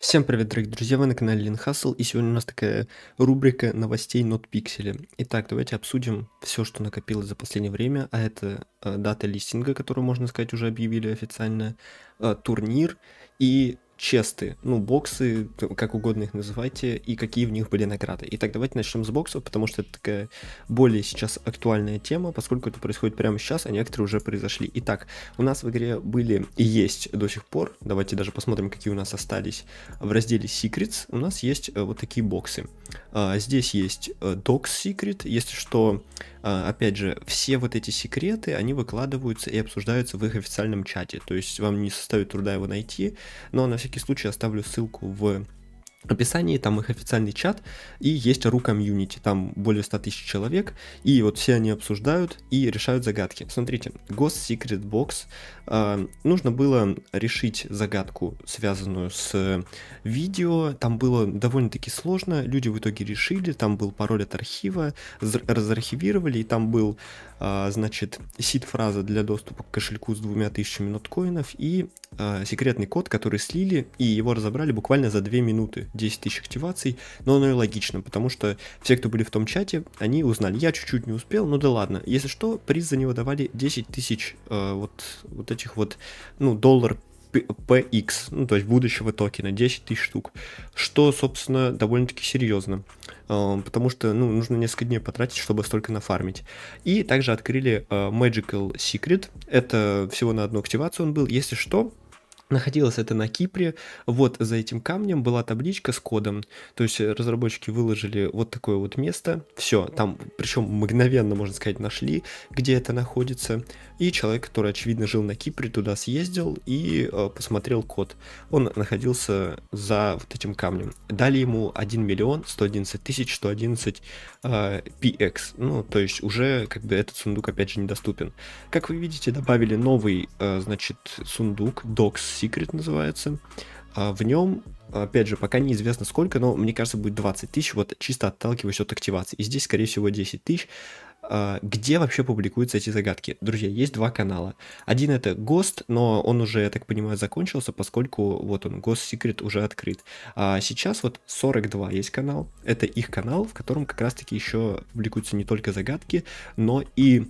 Всем привет, дорогие друзья, вы на канале Лин Хасл, и сегодня у нас такая рубрика новостей Not NotPixel. Итак, давайте обсудим все, что накопилось за последнее время, а это э, дата листинга, которую, можно сказать, уже объявили официально, э, турнир и честы, ну, боксы, как угодно их называйте, и какие в них были награды. Итак, давайте начнем с боксов, потому что это такая более сейчас актуальная тема, поскольку это происходит прямо сейчас, а некоторые уже произошли. Итак, у нас в игре были и есть до сих пор, давайте даже посмотрим, какие у нас остались. В разделе Secrets у нас есть э, вот такие боксы. А, здесь есть э, Docs Secret, если что, а, опять же, все вот эти секреты, они выкладываются и обсуждаются в их официальном чате, то есть вам не составит труда его найти, но на всякий случай оставлю ссылку в описании, там их официальный чат, и есть ру комьюнити, там более 100 тысяч человек, и вот все они обсуждают и решают загадки. Смотрите, Ghost Secret Box, э, нужно было решить загадку, связанную с э, видео, там было довольно-таки сложно, люди в итоге решили, там был пароль от архива, разархивировали, и там был, э, значит, сид-фраза для доступа к кошельку с двумя тысячами ноткоинов и э, секретный код, который слили, и его разобрали буквально за 2 минуты, 10 тысяч активаций, но оно и логично, потому что все, кто были в том чате, они узнали, я чуть-чуть не успел, ну да ладно, если что, приз за него давали 10 тысяч э, вот, вот этих вот, ну, доллар PX, ну, то есть будущего токена, 10 тысяч штук, что, собственно, довольно-таки серьезно, э, потому что, ну, нужно несколько дней потратить, чтобы столько нафармить. И также открыли э, Magical Secret, это всего на одну активацию он был, если что, Находилось это на Кипре. Вот за этим камнем была табличка с кодом. То есть э, разработчики выложили вот такое вот место. Все, там, причем мгновенно, можно сказать, нашли, где это находится. И человек, который, очевидно, жил на Кипре, туда съездил и э, посмотрел код. Он находился за вот этим камнем. Дали ему 1 миллион 111 тысяч 111 э, PX. Ну, то есть уже как бы этот сундук, опять же, недоступен. Как вы видите, добавили новый, э, значит, сундук Docs Secret называется. А в нем, опять же, пока неизвестно сколько, но мне кажется, будет 20 тысяч, вот чисто отталкиваясь от активации. И здесь, скорее всего, 10 тысяч. А, где вообще публикуются эти загадки? Друзья, есть два канала. Один это ГОСТ, но он уже, я так понимаю, закончился, поскольку вот он, ГОСТ Секрет уже открыт. А сейчас вот 42 есть канал. Это их канал, в котором как раз-таки еще публикуются не только загадки, но и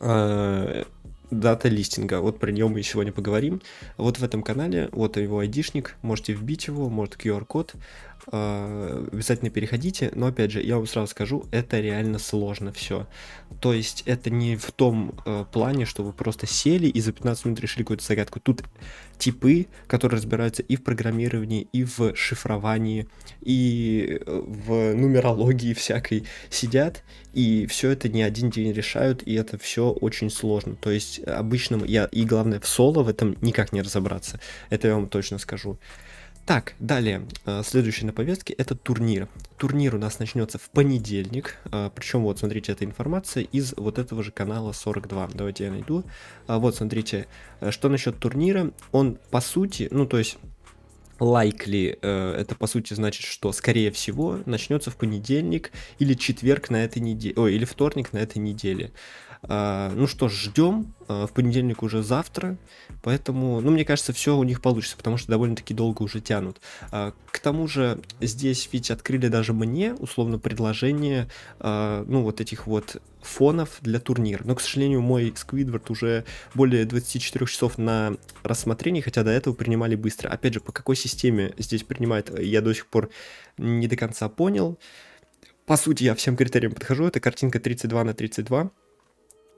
а, дата листинга. Вот про нее мы сегодня поговорим. Вот в этом канале, вот его айдишник, можете вбить его, может QR-код, а, обязательно переходите, но опять же, я вам сразу скажу, это реально сложно все. То есть это не в том э, плане, что вы просто сели и за 15 минут решили какую-то загадку. Тут типы, которые разбираются и в программировании, и в шифровании, и э, в нумерологии всякой сидят, и все это не один день решают, и это все очень сложно. То есть быть обычным, я, и главное, в соло в этом никак не разобраться. Это я вам точно скажу. Так, далее, э, следующее на повестке это турнир. Турнир у нас начнется в понедельник, э, причем вот, смотрите, эта информация из вот этого же канала 42. Давайте я найду. Э, вот, смотрите, что насчет турнира, он по сути, ну то есть likely, это по сути значит, что скорее всего начнется в понедельник или четверг на этой неделе, ой, или вторник на этой неделе. А, ну что ж, ждем. А, в понедельник уже завтра. Поэтому, ну, мне кажется, все у них получится, потому что довольно-таки долго уже тянут. А, к тому же, здесь ведь открыли даже мне, условно, предложение, ну, вот этих вот фонов для турнира. Но, к сожалению, мой Сквидвард уже более 24 часов на рассмотрении, хотя до этого принимали быстро. Опять же, по какой системе здесь принимают, я до сих пор не до конца понял. По сути, я всем критериям подхожу. Это картинка 32 на 32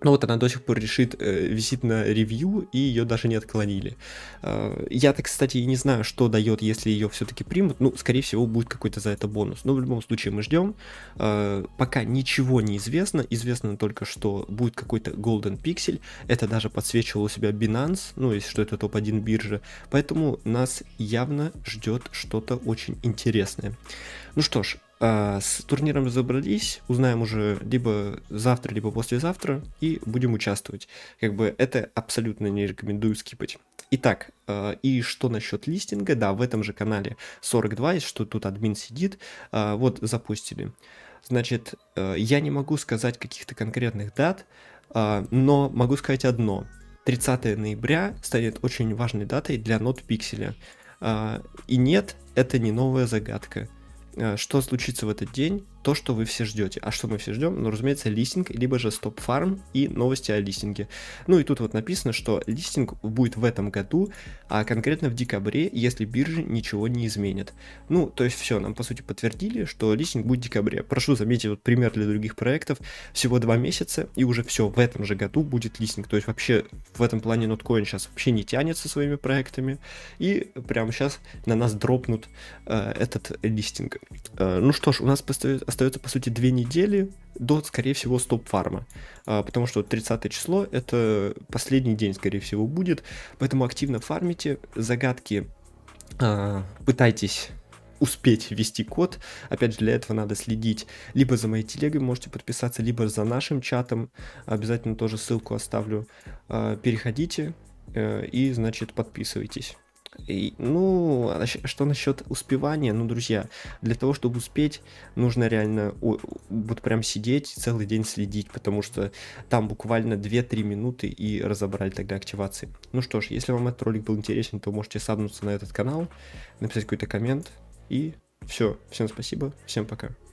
но вот она до сих пор решит, э, висит на ревью, и ее даже не отклонили. Э, Я-то, кстати, и не знаю, что дает, если ее все-таки примут. Ну, скорее всего, будет какой-то за это бонус. Но в любом случае мы ждем. Э, пока ничего не известно. Известно только, что будет какой-то Golden Pixel. Это даже подсвечивал у себя Binance, ну, если что, это топ-1 биржа. Поэтому нас явно ждет что-то очень интересное. Ну что ж, а с турниром забрались, узнаем уже либо завтра, либо послезавтра, и будем участвовать. Как бы это абсолютно не рекомендую скипать. Итак, а, и что насчет листинга? Да, в этом же канале 42 что тут админ сидит. А, вот, запустили. Значит, а, я не могу сказать каких-то конкретных дат, но могу сказать одно. 30 ноября станет очень важной датой для нот пикселя. И нет, это не новая загадка Э, что случится в этот день, то, что вы все ждете. А что мы все ждем? Ну, разумеется, листинг, либо же стоп-фарм и новости о листинге. Ну и тут вот написано, что листинг будет в этом году, а конкретно в декабре, если биржи ничего не изменят. Ну, то есть все, нам по сути подтвердили, что листинг будет в декабре. Прошу заметить вот пример для других проектов. Всего два месяца, и уже все, в этом же году будет листинг. То есть вообще в этом плане Notcoin сейчас вообще не тянет со своими проектами. И прямо сейчас на нас дропнут э, этот листинг. Э, ну что ж, у нас поступит остается, по сути, две недели до, скорее всего, стоп-фарма. А, потому что 30 число — это последний день, скорее всего, будет. Поэтому активно фармите, загадки а, пытайтесь успеть ввести код. Опять же, для этого надо следить. Либо за моей телегой можете подписаться, либо за нашим чатом. Обязательно тоже ссылку оставлю. А, переходите э, и, значит, подписывайтесь. И, ну, а что насчет успевания? Ну, друзья, для того, чтобы успеть, нужно реально о, вот прям сидеть, целый день следить, потому что там буквально 2-3 минуты и разобрали тогда активации. Ну что ж, если вам этот ролик был интересен, то можете сабнуться на этот канал, написать какой-то коммент и все. Всем спасибо, всем пока.